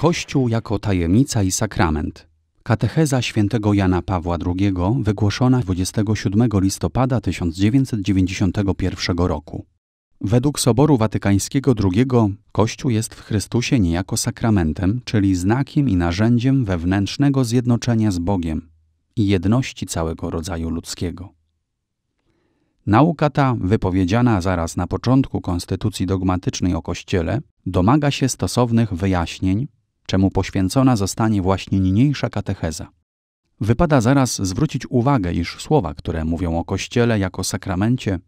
Kościół jako tajemnica i sakrament. Katecheza świętego Jana Pawła II wygłoszona 27 listopada 1991 roku. Według Soboru Watykańskiego II Kościół jest w Chrystusie niejako sakramentem, czyli znakiem i narzędziem wewnętrznego zjednoczenia z Bogiem i jedności całego rodzaju ludzkiego. Nauka ta, wypowiedziana zaraz na początku konstytucji dogmatycznej o Kościele, domaga się stosownych wyjaśnień czemu poświęcona zostanie właśnie niniejsza katecheza. Wypada zaraz zwrócić uwagę, iż słowa, które mówią o Kościele jako sakramencie,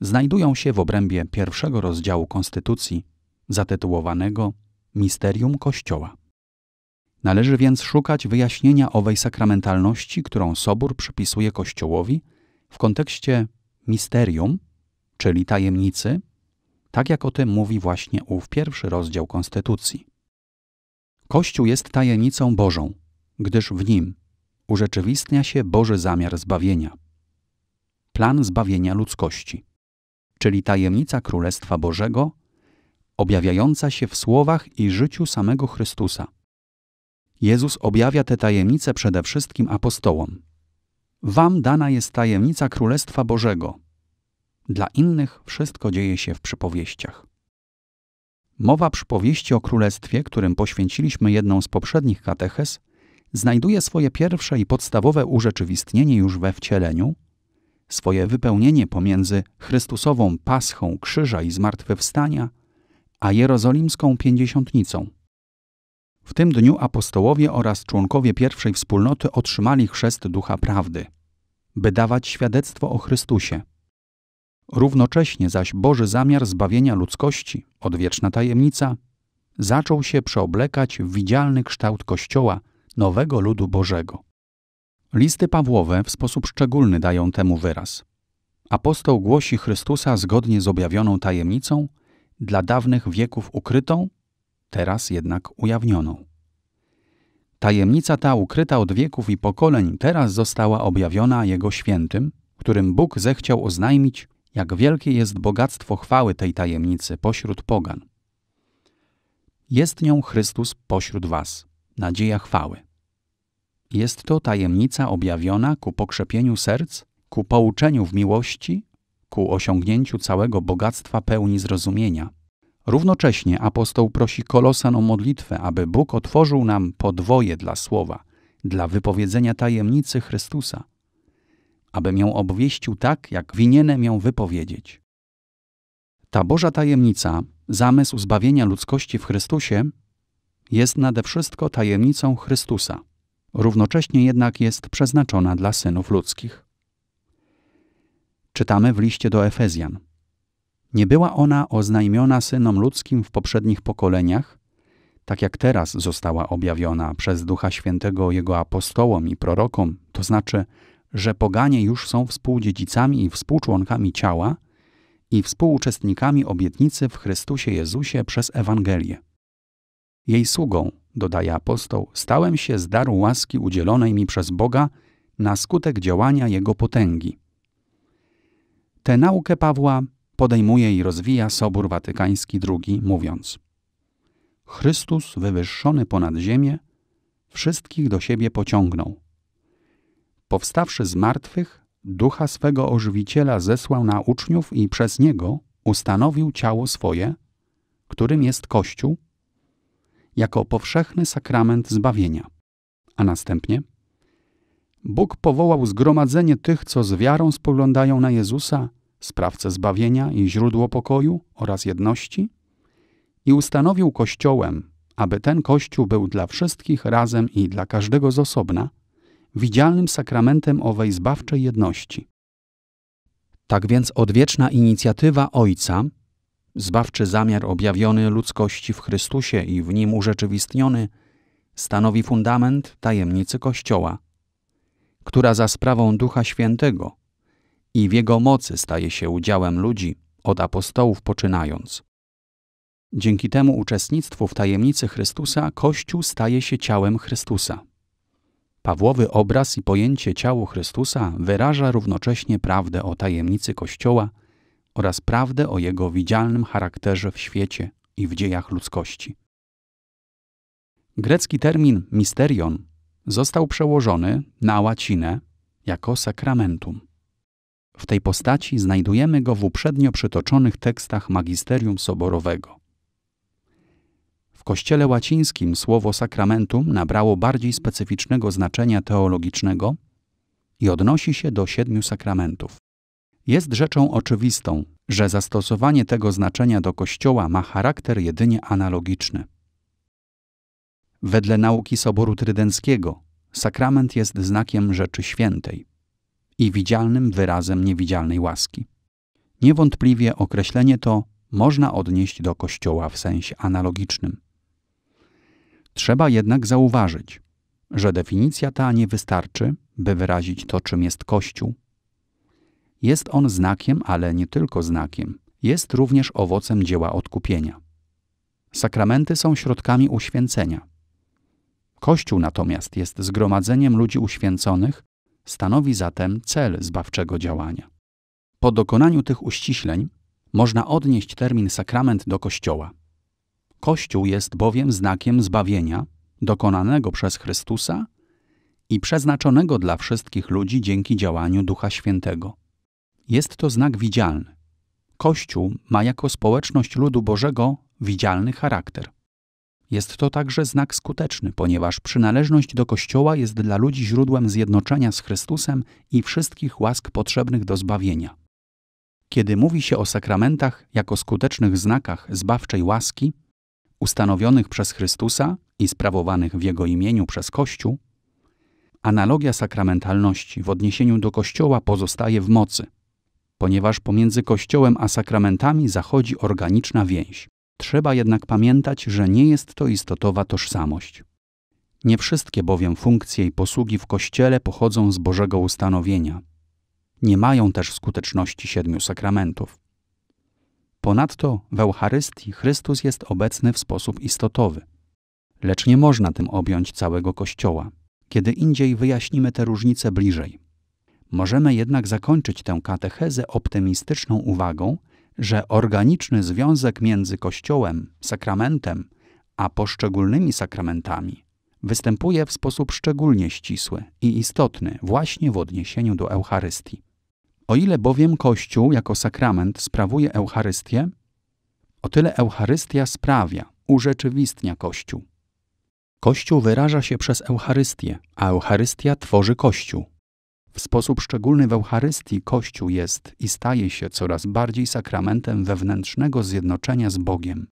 znajdują się w obrębie pierwszego rozdziału Konstytucji, zatytułowanego Misterium Kościoła. Należy więc szukać wyjaśnienia owej sakramentalności, którą Sobór przypisuje Kościołowi w kontekście misterium, czyli tajemnicy, tak jak o tym mówi właśnie ów pierwszy rozdział Konstytucji. Kościół jest tajemnicą Bożą, gdyż w nim urzeczywistnia się Boży zamiar zbawienia. Plan zbawienia ludzkości, czyli tajemnica Królestwa Bożego, objawiająca się w słowach i życiu samego Chrystusa. Jezus objawia te tajemnice przede wszystkim apostołom. Wam dana jest tajemnica Królestwa Bożego. Dla innych wszystko dzieje się w przypowieściach. Mowa przypowieści o królestwie, którym poświęciliśmy jedną z poprzednich kateches, znajduje swoje pierwsze i podstawowe urzeczywistnienie już we wcieleniu, swoje wypełnienie pomiędzy Chrystusową paschą krzyża i zmartwychwstania, a jerozolimską pięćdziesiątnicą. W tym dniu apostołowie oraz członkowie pierwszej wspólnoty otrzymali chrzest ducha prawdy, by dawać świadectwo o Chrystusie – Równocześnie zaś Boży zamiar zbawienia ludzkości, odwieczna tajemnica, zaczął się przeoblekać w widzialny kształt Kościoła, nowego ludu Bożego. Listy Pawłowe w sposób szczególny dają temu wyraz. Apostoł głosi Chrystusa zgodnie z objawioną tajemnicą, dla dawnych wieków ukrytą, teraz jednak ujawnioną. Tajemnica ta ukryta od wieków i pokoleń teraz została objawiona Jego świętym, którym Bóg zechciał oznajmić jak wielkie jest bogactwo chwały tej tajemnicy pośród pogan. Jest nią Chrystus pośród was, nadzieja chwały. Jest to tajemnica objawiona ku pokrzepieniu serc, ku pouczeniu w miłości, ku osiągnięciu całego bogactwa pełni zrozumienia. Równocześnie apostoł prosi Kolosan o modlitwę, aby Bóg otworzył nam podwoje dla słowa, dla wypowiedzenia tajemnicy Chrystusa – abym ją obwieścił tak, jak winienem ją wypowiedzieć. Ta Boża tajemnica, zamysł zbawienia ludzkości w Chrystusie, jest nade wszystko tajemnicą Chrystusa, równocześnie jednak jest przeznaczona dla synów ludzkich. Czytamy w liście do Efezjan. Nie była ona oznajmiona synom ludzkim w poprzednich pokoleniach, tak jak teraz została objawiona przez Ducha Świętego jego apostołom i prorokom, to znaczy że poganie już są współdziedzicami i współczłonkami ciała i współuczestnikami obietnicy w Chrystusie Jezusie przez Ewangelię. Jej sługą, dodaje apostoł, stałem się z daru łaski udzielonej mi przez Boga na skutek działania Jego potęgi. Tę naukę Pawła podejmuje i rozwija Sobór Watykański II, mówiąc: Chrystus wywyższony ponad ziemię, wszystkich do siebie pociągnął powstawszy z martwych, ducha swego ożywiciela zesłał na uczniów i przez niego ustanowił ciało swoje, którym jest Kościół, jako powszechny sakrament zbawienia. A następnie Bóg powołał zgromadzenie tych, co z wiarą spoglądają na Jezusa, sprawcę zbawienia i źródło pokoju oraz jedności, i ustanowił Kościołem, aby ten Kościół był dla wszystkich razem i dla każdego z osobna, widzialnym sakramentem owej zbawczej jedności. Tak więc odwieczna inicjatywa Ojca, zbawczy zamiar objawiony ludzkości w Chrystusie i w Nim urzeczywistniony, stanowi fundament tajemnicy Kościoła, która za sprawą Ducha Świętego i w Jego mocy staje się udziałem ludzi, od apostołów poczynając. Dzięki temu uczestnictwu w tajemnicy Chrystusa Kościół staje się ciałem Chrystusa. Pawłowy obraz i pojęcie ciału Chrystusa wyraża równocześnie prawdę o tajemnicy Kościoła oraz prawdę o jego widzialnym charakterze w świecie i w dziejach ludzkości. Grecki termin misterion został przełożony na łacinę jako sakramentum. W tej postaci znajdujemy go w uprzednio przytoczonych tekstach magisterium soborowego kościele łacińskim słowo sakramentum nabrało bardziej specyficznego znaczenia teologicznego i odnosi się do siedmiu sakramentów. Jest rzeczą oczywistą, że zastosowanie tego znaczenia do Kościoła ma charakter jedynie analogiczny. Wedle nauki Soboru Trydenckiego, sakrament jest znakiem rzeczy świętej i widzialnym wyrazem niewidzialnej łaski. Niewątpliwie określenie to można odnieść do Kościoła w sensie analogicznym. Trzeba jednak zauważyć, że definicja ta nie wystarczy, by wyrazić to, czym jest Kościół. Jest on znakiem, ale nie tylko znakiem, jest również owocem dzieła odkupienia. Sakramenty są środkami uświęcenia. Kościół natomiast jest zgromadzeniem ludzi uświęconych, stanowi zatem cel zbawczego działania. Po dokonaniu tych uściśleń można odnieść termin sakrament do Kościoła. Kościół jest bowiem znakiem zbawienia dokonanego przez Chrystusa i przeznaczonego dla wszystkich ludzi dzięki działaniu Ducha Świętego. Jest to znak widzialny. Kościół ma jako społeczność ludu Bożego widzialny charakter. Jest to także znak skuteczny, ponieważ przynależność do Kościoła jest dla ludzi źródłem zjednoczenia z Chrystusem i wszystkich łask potrzebnych do zbawienia. Kiedy mówi się o sakramentach jako skutecznych znakach zbawczej łaski, ustanowionych przez Chrystusa i sprawowanych w Jego imieniu przez Kościół, analogia sakramentalności w odniesieniu do Kościoła pozostaje w mocy, ponieważ pomiędzy Kościołem a sakramentami zachodzi organiczna więź. Trzeba jednak pamiętać, że nie jest to istotowa tożsamość. Nie wszystkie bowiem funkcje i posługi w Kościele pochodzą z Bożego ustanowienia. Nie mają też skuteczności siedmiu sakramentów. Ponadto w Eucharystii Chrystus jest obecny w sposób istotowy. Lecz nie można tym objąć całego Kościoła. Kiedy indziej wyjaśnimy te różnice bliżej. Możemy jednak zakończyć tę katechezę optymistyczną uwagą, że organiczny związek między Kościołem, sakramentem, a poszczególnymi sakramentami występuje w sposób szczególnie ścisły i istotny właśnie w odniesieniu do Eucharystii. O ile bowiem Kościół jako sakrament sprawuje Eucharystię, o tyle Eucharystia sprawia, urzeczywistnia Kościół. Kościół wyraża się przez Eucharystię, a Eucharystia tworzy Kościół. W sposób szczególny w Eucharystii Kościół jest i staje się coraz bardziej sakramentem wewnętrznego zjednoczenia z Bogiem.